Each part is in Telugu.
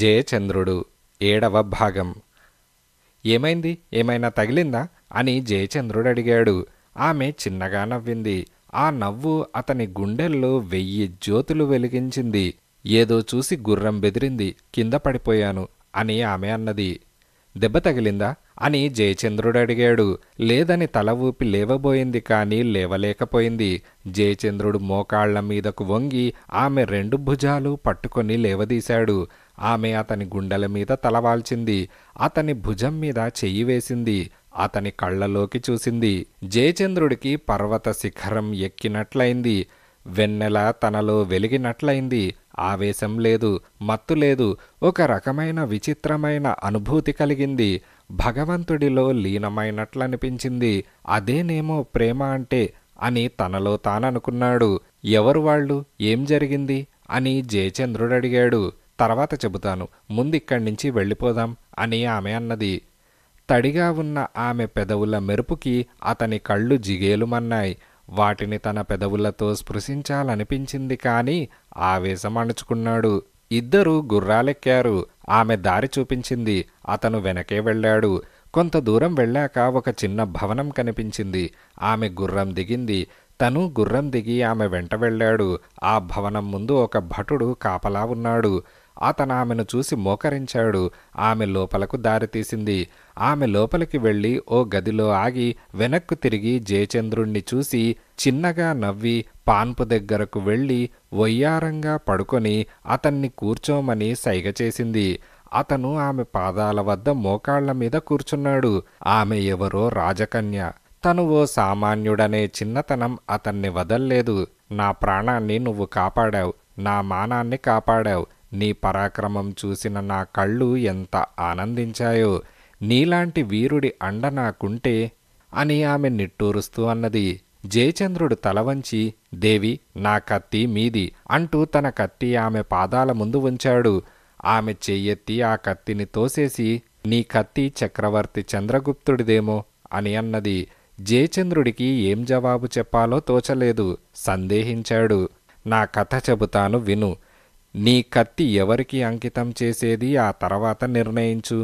జయచంద్రుడు ఏడవ భాగం ఏమైంది ఏమైనా తగిలిందా అని జయచంద్రుడు అడిగాడు ఆమె చిన్నగా నవ్వింది ఆ నవ్వు అతని గుండెల్లో వెయ్యి జ్యోతులు వెలిగించింది ఏదో చూసి గుర్రం బెదిరింది కింద పడిపోయాను అని ఆమె అన్నది దెబ్బ తగిలిందా అని జయచంద్రుడు అడిగాడు లేదని తల ఊపి లేవబోయింది కానీ లేవలేకపోయింది జయచంద్రుడు మోకాళ్ల మీదకు వంగి ఆమె రెండు భుజాలు పట్టుకొని లేవదీశాడు ఆమె అతని గుండెల మీద తలవాల్చింది అతని భుజం మీద చెయ్యి వేసింది అతని కళ్ళలోకి చూసింది జయచంద్రుడికి పర్వత శిఖరం ఎక్కినట్లయింది వెన్నెల తనలో వెలిగినట్లయింది ఆవేశం లేదు మత్తు లేదు ఒక రకమైన విచిత్రమైన అనుభూతి కలిగింది భగవంతుడిలో లీనమైనట్లనిపించింది అదేనేమో ప్రేమ అంటే అని తనలో తాననుకున్నాడు ఎవరు వాళ్ళు ఏం జరిగింది అని జయచంద్రుడడిగాడు తర్వాత చెబుతాను ముందిక్కడి నుంచి వెళ్ళిపోదాం అని ఆమె అన్నది తడిగా ఉన్న ఆమె పెదవుల మెరుపుకి అతని కళ్ళు జిగేలుమన్నాయి వాటిని తన పెదవులతో స్పృశించాలనిపించింది కానీ ఆవేశం అణుచుకున్నాడు ఇద్దరూ గుర్రాలెక్కారు ఆమె దారి చూపించింది అతను వెనకే వెళ్ళాడు కొంత దూరం వెళ్ళాక ఒక చిన్న భవనం కనిపించింది ఆమె గుర్రం దిగింది తను గుర్రం దిగి ఆమె వెంట వెళ్ళాడు ఆ భవనం ముందు ఒక భటుడు కాపలా ఉన్నాడు అతను ఆమెను చూసి మోకరించాడు ఆమె లోపలకు దారితీసింది ఆమె లోపలికి వెళ్ళి ఓ గదిలో ఆగి వెనక్కు తిరిగి జయచంద్రుణ్ణి చూసి చిన్నగా నవ్వి పాన్పు దగ్గరకు వెళ్ళి వయ్యారంగా పడుకొని అతన్ని కూర్చోమని సైగ చేసింది అతను ఆమె పాదాల వద్ద మోకాళ్ల మీద కూర్చున్నాడు ఆమె ఎవరో రాజకన్య తను ఓ సామాన్యుడనే చిన్నతనం అతన్ని వదల్లేదు నా ప్రాణాన్ని నువ్వు కాపాడావు నా మానాన్ని కాపాడావు నీ పరాక్రమం చూసిన నా కళ్ళు ఎంత ఆనందించాయో నీలాంటి వీరుడి అండ నాకుంటే అని ఆమె నిట్టూరుస్తూ అన్నది జయచంద్రుడు తలవంచి దేవి నా కత్తి మీది అంటూ తన కత్తి ఆమె పాదాల ముందు ఉంచాడు ఆమె చెయ్యెత్తి ఆ కత్తిని తోసేసి నీ కత్తి చక్రవర్తి చంద్రగుప్తుడిదేమో అని అన్నది జయచంద్రుడికి ఏం జవాబు చెప్పాలో తోచలేదు సందేహించాడు నా కథ చెబుతాను విను నీ కత్తి ఎవరికి అంకితం చేసేది ఆ తర్వాత నిర్ణయించు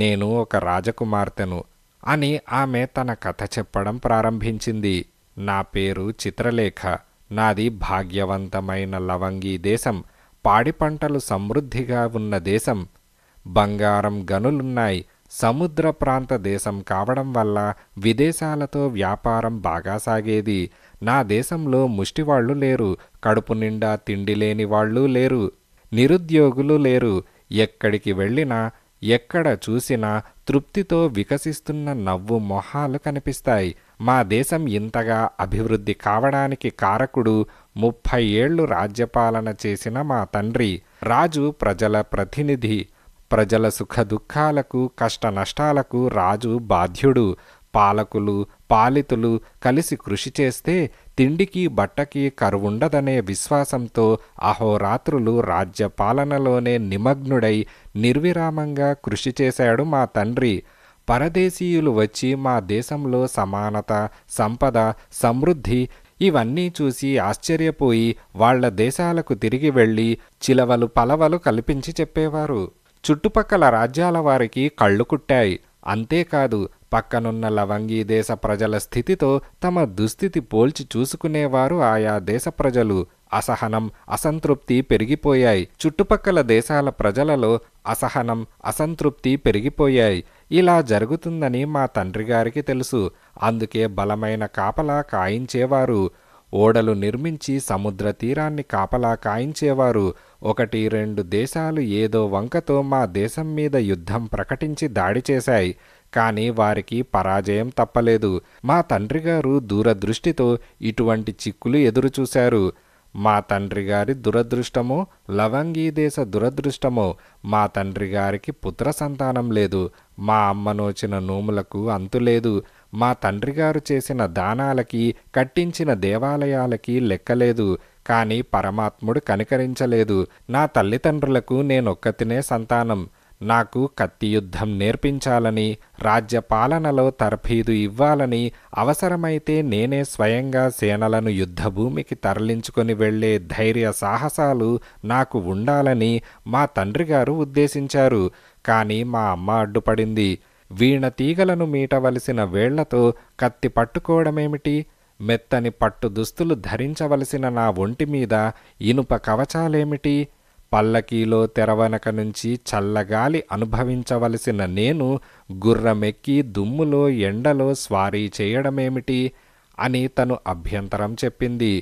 నేను ఒక రాజకుమార్తెను అని ఆమె తన కథ చెప్పడం ప్రారంభించింది నా పేరు చిత్రలేఖ నాది భాగ్యవంతమైన లవంగీ దేశం పాడి పంటలు సమృద్ధిగా ఉన్న దేశం బంగారం గనులున్నాయి సముద్ర ప్రాంత దేశం కావడం వల్ల విదేశాలతో వ్యాపారం బాగా సాగేది నా దేశంలో ముష్టివాళ్లు లేరు కడుపు నిండా తిండి లేని వాళ్ళు లేరు నిరుద్యోగులు లేరు ఎక్కడికి వెళ్ళినా ఎక్కడ చూసినా తృప్తితో వికసిస్తున్న నవ్వు మొహాలు కనిపిస్తాయి మా దేశం ఇంతగా అభివృద్ధి కావడానికి కారకుడు ముప్పై ఏళ్లు రాజ్యపాలన చేసిన మా తండ్రి రాజు ప్రజల ప్రతినిధి ప్రజల సుఖదుఖాలకు కష్టనష్టాలకు రాజు బాధ్యుడు పాలకులు పాలితులు కలిసి కృషి చేస్తే తిండికి బట్టకి కరువుండదనే విశ్వాసంతో అహోరాత్రులు రాజ్య పాలనలోనే నిమగ్నుడై నిర్విరామంగా కృషి చేశాడు మా తండ్రి పరదేశీయులు వచ్చి మా దేశంలో సమానత సంపద సమృద్ధి ఇవన్నీ చూసి ఆశ్చర్యపోయి వాళ్ల దేశాలకు తిరిగి వెళ్ళి చిలవలు పలవలు కల్పించి చెప్పేవారు చుట్టుపక్కల రాజ్యాల వారికి కళ్ళు కుట్టాయి అంతేకాదు పక్కనున్న లవంగీ దేశ ప్రజల స్థితితో తమ దుస్థితి పోల్చి చూసుకునేవారు ఆయా దేశ ప్రజలు అసహనం అసంతృప్తి పెరిగిపోయాయి చుట్టుపక్కల దేశాల ప్రజలలో అసహనం అసంతృప్తి పెరిగిపోయాయి ఇలా జరుగుతుందని మా తండ్రి గారికి తెలుసు అందుకే బలమైన కాపలా కాయించేవారు ఓడలు నిర్మించి సముద్ర తీరాన్ని కాపలా కాయించేవారు ఒకటి రెండు దేశాలు ఏదో వంకతో మా దేశం మీద యుద్ధం ప్రకటించి దాడి చేశాయి కానీ వారికి పరాజయం తప్పలేదు మా తండ్రి గారు దూరదృష్టితో ఇటువంటి చిక్కులు ఎదురుచూశారు మా తండ్రి గారి దురదృష్టమో లవంగీ దేశ దురదృష్టమో మా తండ్రి గారికి పుత్ర సంతానం లేదు మా అమ్మనోచిన నోములకు అంతులేదు మా తండ్రి గారు చేసిన దానాలకి కట్టించిన దేవాలయాలకి లెక్కలేదు కాని పరమాత్ముడు కనికరించలేదు నా తల్లిదండ్రులకు నేనొక్కతినే సంతానం నాకు కత్తి యుద్ధం నేర్పించాలని రాజ్య పాలనలో తర్ఫీదు ఇవ్వాలని అవసరమైతే నేనే స్వయంగా సేనలను యుద్ధభూమికి తరలించుకొని వెళ్లే ధైర్య సాహసాలు నాకు ఉండాలని మా తండ్రిగారు ఉద్దేశించారు కానీ మా అమ్మ అడ్డుపడింది వీణ తీగలను మీటవలసిన వేళ్లతో కత్తి పట్టుకోవడమేమిటి మెత్తని పట్టు దుస్తులు ధరించవలసిన నా ఒంటి మీద ఇనుప కవచాలేమిటి పల్లకీలో తెరవనక నుంచి చల్లగాలి అనుభవించవలసిన నేను గుర్రమెక్కి దుమ్ములో ఎండలో స్వారీ చేయడమేమిటి అని తను అభ్యంతరం చెప్పింది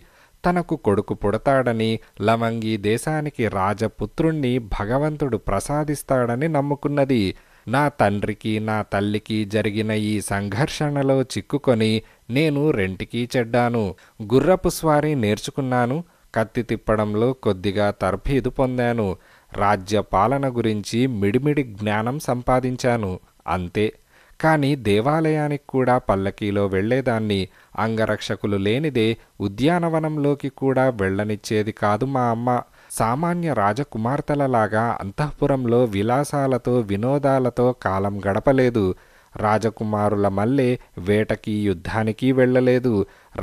తనకు కొడుకు పుడతాడని లవంగి దేశానికి రాజపుత్రుణ్ణి భగవంతుడు ప్రసాదిస్తాడని నమ్ముకున్నది నా తండ్రికి నా తల్లికి జరిగిన ఈ సంఘర్షణలో చిక్కుకొని నేను రెంటికి చెడ్డాను గుర్రపు స్వారీ నేర్చుకున్నాను కత్తి తిప్పడంలో కొద్దిగా తర్ఫీదు పొందాను రాజ్య పాలన గురించి మిడిమిడి జ్ఞానం సంపాదించాను అంతే కానీ దేవాలయానికి కూడా పల్లకీలో వెళ్లేదాన్ని అంగరక్షకులు లేనిదే ఉద్యానవనంలోకి కూడా వెళ్ళనిచ్చేది కాదు మా అమ్మ సామాన్య రాజకుమార్తెలలాగా అంతఃపురంలో విలాసాలతో వినోదాలతో కాలం గడపలేదు రాజకుమారుల మల్లె వేటకి యుద్ధానికి వెళ్ళలేదు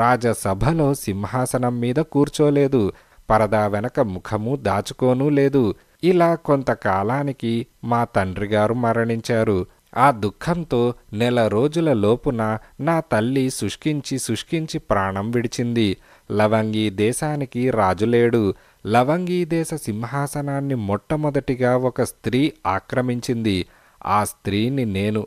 రాజసభలో సింహాసనం మీద కూర్చోలేదు పరదా వెనక ముఖము దాచుకోనూ లేదు ఇలా కొంతకాలానికి మా తండ్రిగారు మరణించారు ఆ దుఃఖంతో నెల రోజుల లోపున నా తల్లి శుష్కించి శుష్కించి ప్రాణం విడిచింది లవంగి దేశానికి రాజులేడు లవంగీదేశ సింహాసనాన్ని మొట్టమొదటిగా ఒక స్త్రీ ఆక్రమించింది ఆ స్త్రీని నేను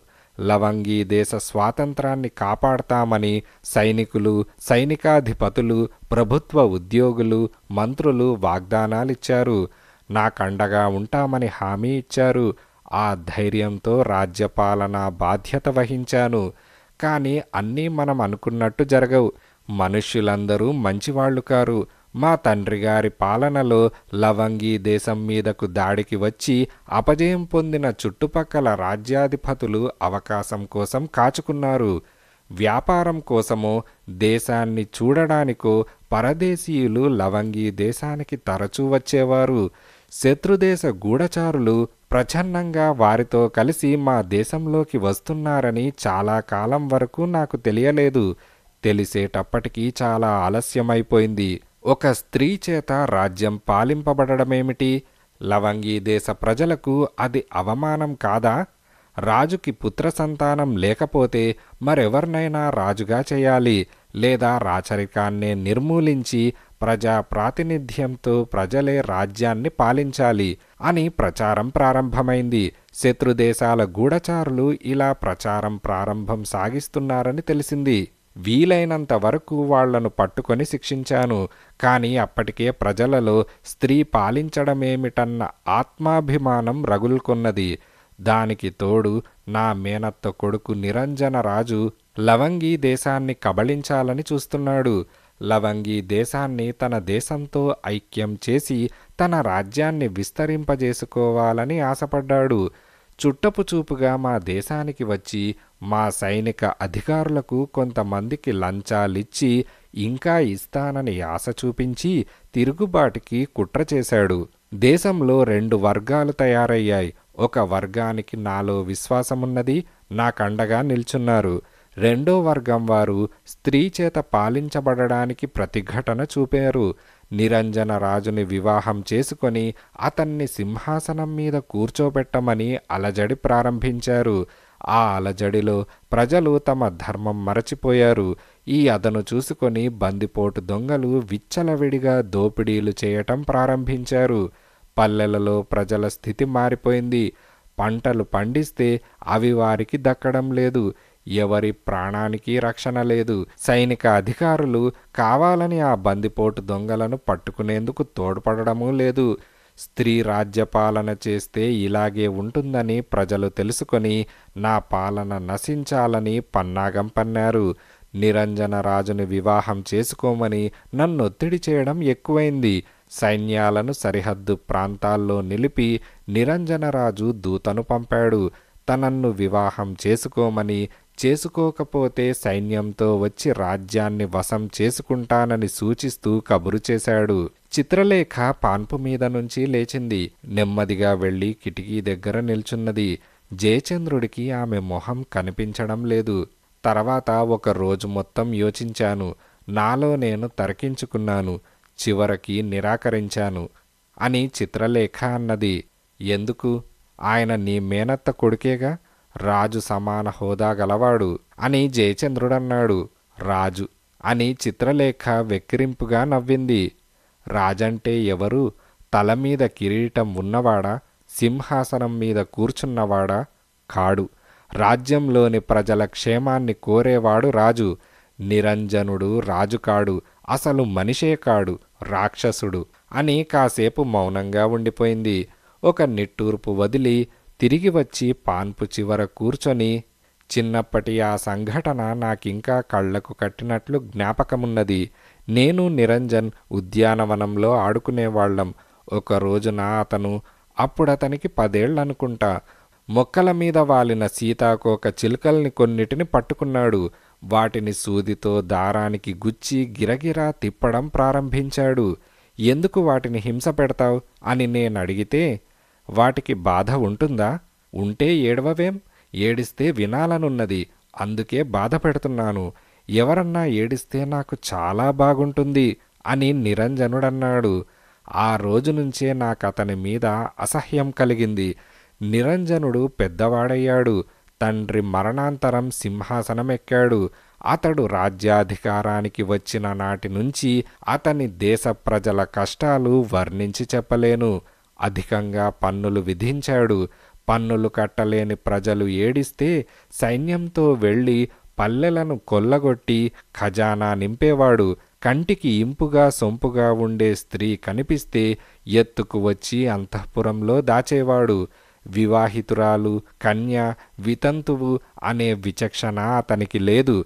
లవంగి దేశ స్వాతంత్రాన్ని కాపాడతామని సైనికులు సైనికాధిపతులు ప్రభుత్వ ఉద్యోగులు మంత్రులు వాగ్దానాలిచ్చారు నాకండగా ఉంటామని హామీ ఇచ్చారు ఆ ధైర్యంతో రాజ్యపాలన బాధ్యత వహించాను కానీ అన్నీ మనం అనుకున్నట్టు జరగవు మనుష్యులందరూ మంచివాళ్లు కారు మా తండ్రి గారి పాలనలో లవంగి దేశం మీదకు దాడికి వచ్చి అపజయం పొందిన చుట్టుపక్కల రాజ్యాధిపతులు అవకాశం కోసం కాచుకున్నారు వ్యాపారం కోసమో దేశాన్ని చూడడానికో పరదేశీయులు లవంగి దేశానికి తరచూ వచ్చేవారు శత్రుదేశ గూఢచారులు ప్రచన్నంగా వారితో కలిసి మా దేశంలోకి వస్తున్నారని చాలా కాలం వరకు నాకు తెలియలేదు తెలిసేటప్పటికీ చాలా ఆలస్యమైపోయింది ఒక స్త్రీ చేత రాజ్యం పాలింపబడమేమిటి లవంగి దేశ ప్రజలకు అది అవమానం కాదా రాజుకి పుత్ర సంతానం లేకపోతే మరెవరినైనా రాజుగా చేయాలి లేదా రాచరికాన్నే నిర్మూలించి ప్రజా ప్రాతినిధ్యంతో ప్రజలే రాజ్యాన్ని పాలించాలి అని ప్రచారం ప్రారంభమైంది శత్రుదేశాల గూఢచారులు ఇలా ప్రచారం ప్రారంభం సాగిస్తున్నారని తెలిసింది వీలైనంత వరకు వాళ్లను పట్టుకొని శిక్షించాను కానీ అప్పటికే ప్రజలలో స్త్రీ పాలించడమేమిటన్న ఆత్మాభిమానం రగులుకొన్నది దానికి తోడు నా మేనత్త కొడుకు నిరంజనరాజు లవంగీ దేశాన్ని కబళించాలని చూస్తున్నాడు లవంగి దేశాన్ని తన దేశంతో ఐక్యం చేసి తన రాజ్యాన్ని విస్తరింపజేసుకోవాలని ఆశపడ్డాడు చుట్టపు చూపుగా మా దేశానికి వచ్చి మా సైనిక అధికారులకు కొంతమందికి లంచాలిచ్చి ఇంకా ఇస్తానని ఆశ చూపించి తిరుగుబాటుకి కుట్ర చేశాడు దేశంలో రెండు వర్గాలు తయారయ్యాయి ఒక వర్గానికి నాలో విశ్వాసమున్నది నాకండగా నిల్చున్నారు రెండో వర్గం వారు స్త్రీ చేత పాలించబడడానికి ప్రతిఘటన చూపారు నిరంజన రాజుని వివాహం చేసుకొని అతన్ని సింహాసనం మీద కూర్చోబెట్టమని అలజడి ప్రారంభించారు ఆ అలజడిలో ప్రజలు తమ ధర్మం మరచిపోయారు ఈ అదను చూసుకొని బందిపోటు దొంగలు విచ్చలవిడిగా దోపిడీలు చేయటం ప్రారంభించారు పల్లెలలో ప్రజల స్థితి మారిపోయింది పంటలు పండిస్తే అవి వారికి దక్కడం లేదు ఎవరి ప్రాణానికి రక్షణ లేదు సైనిక అధికారులు కావాలని ఆ బందిపోటు దొంగలను పట్టుకునేందుకు తోడ్పడడమూ లేదు స్త్రీ రాజ్యపాలన చేస్తే ఇలాగే ఉంటుందని ప్రజలు తెలుసుకొని నా పాలన నశించాలని పన్నాగం పన్నారు నిరంజన రాజును వివాహం చేసుకోమని నన్ను ఒత్తిడి చేయడం ఎక్కువైంది సైన్యాలను సరిహద్దు ప్రాంతాల్లో నిలిపి నిరంజనరాజు దూతను పంపాడు తనన్ను వివాహం చేసుకోమని చేసుకోకపోతే సైన్యంతో వచ్చి రాజ్యాన్ని వశం చేసుకుంటానని సూచిస్తూ కబురు చేశాడు చిత్రలేఖ పాన్పు మీద నుంచి లేచింది నెమ్మదిగా వెళ్ళి కిటికీ దగ్గర నిల్చున్నది జయచంద్రుడికి ఆమె మొహం కనిపించడం లేదు తర్వాత ఒక రోజు మొత్తం యోచించాను నాలో నేను తరకించుకున్నాను చివరికి నిరాకరించాను అని చిత్రలేఖ అన్నది ఎందుకు ఆయన నీ మేనత్త కొడుకేగా రాజు సమాన హోదా గలవాడు అని జయచంద్రుడన్నాడు రాజు అని చిత్రలేఖ వెక్కిరింపుగా నవ్వింది రాజంటే ఎవరు తల మీద కిరీటం ఉన్నవాడా సింహాసనం మీద కూర్చున్నవాడా కాడు రాజ్యంలోని ప్రజల క్షేమాన్ని కోరేవాడు రాజు నిరంజనుడు రాజు కాడు అసలు మనిషే కాడు రాక్షసుడు అని కాసేపు మౌనంగా ఉండిపోయింది ఒక నిట్టూర్పు వదిలి తిరిగి వచ్చి పాన్పు చివర కూర్చొని చిన్నప్పటి ఆ సంఘటన నాకింకా కళ్లకు కట్టినట్లు జ్ఞాపకమున్నది నేను నిరంజన్ ఉద్యానవనంలో ఆడుకునేవాళ్లం ఒకరోజున అతను అప్పుడతనికి పదేళ్లనుకుంటా మొక్కల మీద వాలిన సీతాకోక చిలుకల్ని కొన్నిటిని పట్టుకున్నాడు వాటిని సూదితో దారానికి గుచ్చి గిరగిరా తిప్పడం ప్రారంభించాడు ఎందుకు వాటిని హింస పెడతావు అని నేనడిగితే వాటికి బాధ ఉంటుందా ఉంటే ఏడవవేం ఏడిస్తే వినాలనున్నది అందుకే బాధపెడుతున్నాను ఎవరన్నా ఏడిస్తే నాకు చాలా బాగుంటుంది అని నిరంజనుడన్నాడు ఆ రోజు నుంచే నాకు అతని మీద అసహ్యం కలిగింది నిరంజనుడు పెద్దవాడయ్యాడు తండ్రి మరణాంతరం సింహాసనం ఎక్కాడు అతడు రాజ్యాధికారానికి వచ్చిన నాటి నుంచి అతని దేశ ప్రజల కష్టాలు వర్ణించి చెప్పలేను అధికంగా పన్నులు విధించాడు పన్నులు కట్టలేని ప్రజలు ఏడిస్తే సైన్యంతో వెళ్ళి పల్లెలను కొల్లగొట్టి ఖజానా నింపేవాడు కంటికి ఇంపుగా సొంపుగా ఉండే స్త్రీ కనిపిస్తే ఎత్తుకు వచ్చి అంతఃపురంలో దాచేవాడు వివాహితురాలు కన్య వితంతువు అనే విచక్షణ అతనికి లేదు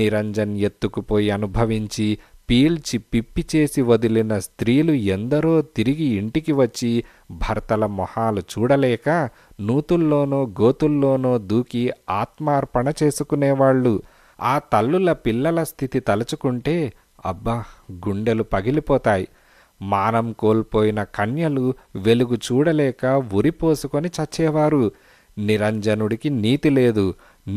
నిరంజన్ ఎత్తుకుపోయి అనుభవించి పీల్చి పిప్పి చేసి వదిలిన స్త్రీలు ఎందరో తిరిగి ఇంటికి వచ్చి భర్తల మొహాలు చూడలేక నూతుల్లోనో గోతుల్లోనో దూకి ఆత్మార్పణ చేసుకునేవాళ్ళు ఆ తల్లుల పిల్లల స్థితి తలుచుకుంటే అబ్బా గుండెలు పగిలిపోతాయి మానం కోల్పోయిన కన్యలు వెలుగు చూడలేక ఉరిపోసుకొని చచ్చేవారు నిరంజనుడికి నీతి లేదు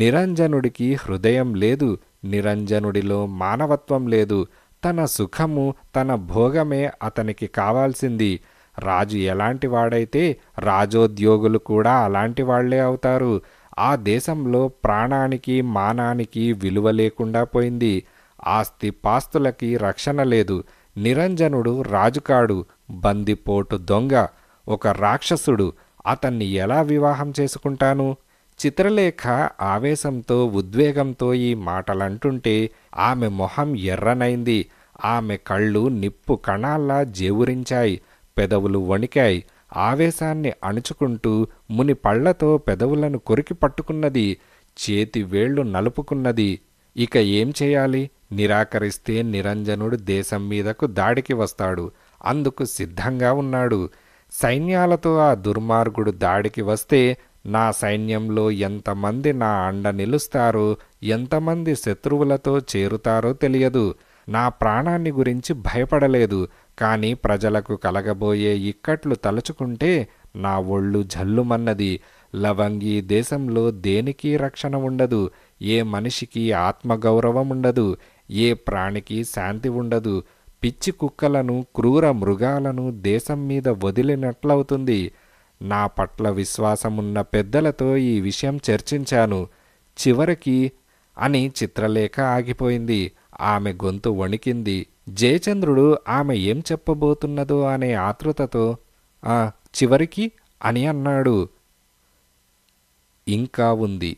నిరంజనుడికి హృదయం లేదు నిరంజనుడిలో మానవత్వం లేదు తన సుఖము తన భోగమే అతనికి కావాల్సింది రాజు ఎలాంటి వాడైతే రాజోద్యోగులు కూడా అలాంటి వాళ్లే అవుతారు ఆ దేశంలో ప్రాణానికి మానానికి విలువ లేకుండా పోయింది ఆస్తి పాస్తులకి రక్షణ లేదు నిరంజనుడు రాజుకాడు బందిపోటు దొంగ ఒక రాక్షసుడు అతన్ని ఎలా వివాహం చేసుకుంటాను చిత్రలేఖ ఆవేశంతో ఉద్వేగంతో ఈ మాటలంటుంటే ఆమె మొహం ఎర్రనైంది ఆమె కళ్ళు నిప్పు కణాల్లా జేవురించాయి పెదవులు వణికాయి ఆవేశాన్ని అణుచుకుంటూ ముని పళ్లతో పెదవులను కొరికి పట్టుకున్నది చేతి వేళ్లు నలుపుకున్నది ఇక ఏం చేయాలి నిరాకరిస్తే నిరంజనుడు దేశం మీదకు దాడికి వస్తాడు అందుకు సిద్ధంగా ఉన్నాడు సైన్యాలతో ఆ దుర్మార్గుడు దాడికి వస్తే నా సైన్యంలో ఎంతమంది నా అండ నిలుస్తారు ఎంతమంది శత్రువులతో చేరుతారో తెలియదు నా ప్రాణాన్ని గురించి భయపడలేదు కానీ ప్రజలకు కలగబోయే ఇక్కట్లు తలుచుకుంటే నా ఒళ్ళు జల్లుమన్నది లవంగి దేశంలో దేనికి రక్షణ ఉండదు ఏ మనిషికి ఆత్మగౌరవం ఉండదు ఏ ప్రాణికి శాంతి ఉండదు పిచ్చి కుక్కలను క్రూర మృగాలను దేశం మీద వదిలినట్లవుతుంది నా పట్ల విశ్వాసమున్న పెద్దలతో ఈ విషయం చర్చించాను చివరికి అని చిత్రలేఖ ఆగిపోయింది ఆమె గొంతు వణికింది జయచంద్రుడు ఆమె ఏం చెప్పబోతున్నదో అనే ఆతృతతో ఆ చివరికి అని అన్నాడు ఇంకా ఉంది